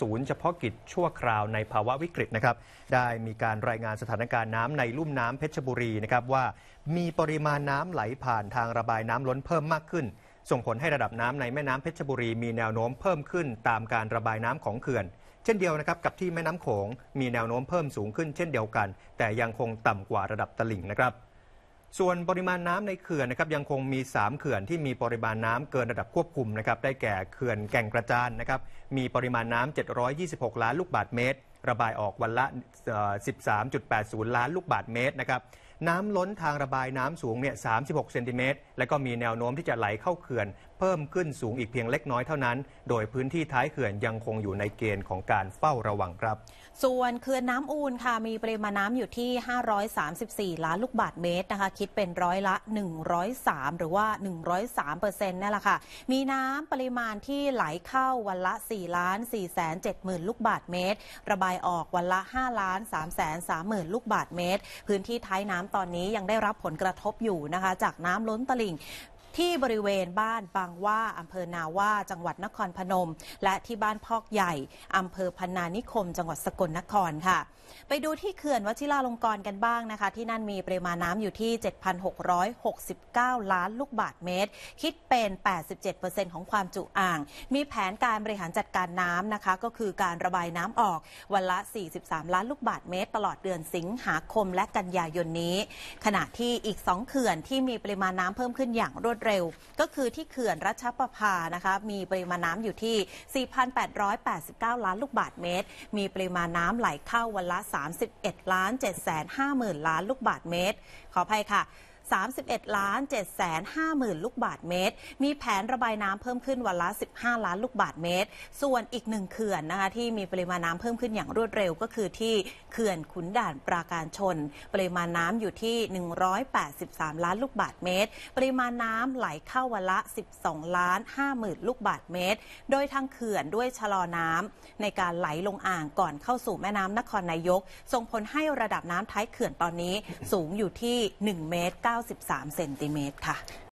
ศูนย์เฉพาะกิจชั่วคราวในภาวะวิกฤตนะครับ ได้มีการรายงานสถานการณ์น้ำในลุ่มน้ำเพชรบุรีนะครับว่า มีปริมาณน้ำไหลผ่านทางระบายน้ำล้นเพิ่มมากขึ้น ส่งผลให้ระดับน้ำในแม่น้ำเพชรบุรีมีแนวโน้มเพิ่มขึ้น ตามการระบายน้ำของเขื่อน เช่นเดียวนะครับกับที่แม่น้ำโขงมีแนวโน้มเพิ่มสูงขึ้น เช่นเดียวกัน แต่ยังคงต่ำกว่าระดับตลิ่งนะครับส่วนปริมาณน้ำในเขื่อนนะครับยังคงมี 3เขื่อนที่มีปริมาณน้ำเกินระดับควบคุมนะครับได้แก่เขื่อนแก่งกระจานนะครับมีปริมาณน้ำ 726 ล้านลูกบาทเมตร ระบายออกวันละ 13.80 ล้านลูกบาทเมตรนะครับน้ำล้นทางระบายน้ำสูงเนี่ยสาเซนติเมตร และก็มีแนวโน้มที่จะไหลเข้าเขื่อน เพิ่มขึ้นสูงอีกเพียงเล็กน้อยเท่านั้น โดยพื้นที่ท้ายเขื่อนยังคงอยู่ในเกณฑ์ของการเฝ้าระวังครับ ส่วนเขื่อนน้ำอูนค่ะ มีปริมาณน้ำอยู่ที่ 534 ล้านลูกบาศก์เมตรนะคะ คิดเป็นร้อยละ 103 หรือว่า 103เปอร์เซ็นต์นั่นแหละค่ะ มีน้ำปริมาณที่ไหลเข้าวันละ4ล้าน4 7 0 0 0ลูกบาศก์เมตร ระบายออกวันละ5ล้าน3 3 0 0 0 0ลูกบาศก์เมตร พื้นที่ท้ายน้ำตอนนี้ยังได้รับผลกระทบอยู่นะคะจากน้ำล้นตลิ่งที่บริเวณบ้านบางว่าอำเภอนาว่า จังหวัดนครพนม และที่บ้านพอกใหญ่อำเภอพนานิคมจังหวัดสกลนครค่ะ ไปดูที่เขื่อนวชิราลงกรณ์กันบ้างนะคะ ที่นั่นมีปริมาณน้ำอยู่ที่ 7,669ล้านลูกบาทเมตร คิดเป็น 87%ของความจุอ่าง มีแผนการบริหารจัดการน้ำนะคะก็คือการระบายน้ำออกวันละ 43 ล้านลูกบาทเมตร ตลอดเดือนสิงหาคมและกันยายนนี้ ขณะที่อีก 2 เขื่อนที่มีปริมาณน้ำเพิ่มขึ้นอย่างรวดเรร็วก็คือที่เขื่อนรัชประภานะคะมีปริมาณน้ำอยู่ที่ 4,889 ล้านลูกบาศเมตร มีปริมาณน้ำไหลเข้าวันละ 31ล้าน7 5 0 0 0 0 ล้านลูกบาศเมตร ขออภัยค่ะ31 ล้าน7 5 0 0 0 ลูกบาทเมตร มีแผนระบายน้ำเพิ่มขึ้นวันละ 15 ล้านลูกบาทเมตร ส่วนอีกหนึ่งเขื่อนนะคะที่มีปริมาณน้ำเพิ่มขึ้นอย่างรวดเร็วก็คือที่เขื่อนขุนด่านปราการชน ปริมาณน้ำอยู่ที่ 183 ล้านลูกบาทเมตร ปริมาณน้ำไหลเข้าวันละ 12ล้าน5 0,000ลูกบาทเมตร โดยทางเขื่อนด้วยชะลอน้ำในการไหลลงอ่างก่อนเข้าสู่แม่น้ำนครนายก ส่งผลให้ระดับน้ำท้ายเขื่อนตอนนี้สูงอยู่ที่ 1 เมตร 9 93เซนติเมตรค่ะ